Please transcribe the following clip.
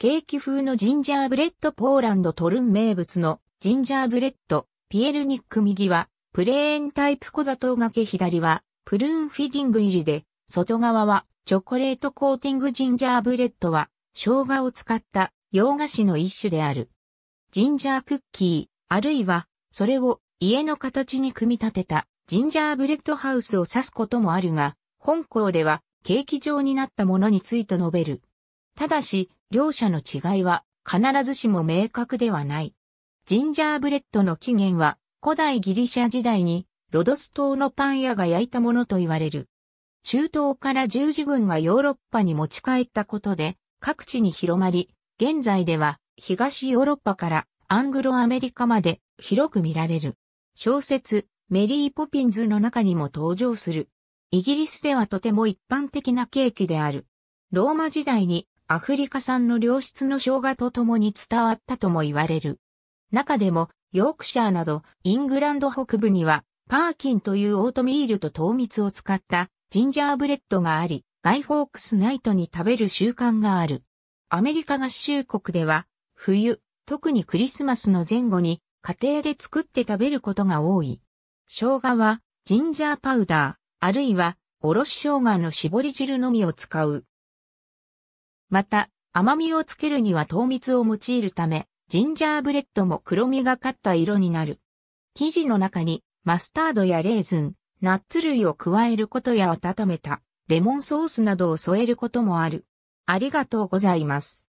ケーキ風のジンジャーブレッドポーランドトルン名物のジンジャーブレッド、ピエルニック右は、プレーンタイプ小砂糖がけ左は、プルーンフィリング入りで、外側はチョコレートコーティングジンジャーブレッドは、生姜を使った洋菓子の一種である。ジンジャークッキー、あるいは、それを家の形に組み立てたジンジャーブレッドハウスを指すこともあるが、本校ではケーキ状になったものについて述べる。ただし、両者の違いは必ずしも明確ではない。ジンジャーブレッドの起源は古代ギリシャ時代にロドス島のパン屋が焼いたものと言われる。中東から十字軍がヨーロッパに持ち帰ったことで各地に広まり、現在では東ヨーロッパからアングロアメリカまで広く見られる。小説メリーポピンズの中にも登場する。イギリスではとても一般的なケーキである。ローマ時代にアフリカ産の良質の生姜と共に伝わったとも言われる。中でも、ヨークシャーなど、イングランド北部には、パーキンというオートミールと糖蜜を使ったジンジャーブレッドがあり、ガイフォークスナイトに食べる習慣がある。アメリカ合衆国では、冬、特にクリスマスの前後に、家庭で作って食べることが多い。生姜は、ジンジャーパウダー、あるいは、おろし生姜の絞り汁のみを使う。また、甘みをつけるには糖蜜を用いるため、ジンジャーブレッドも黒みがかった色になる。生地の中にマスタードやレーズン、ナッツ類を加えることや温めたレモンソースなどを添えることもある。ありがとうございます。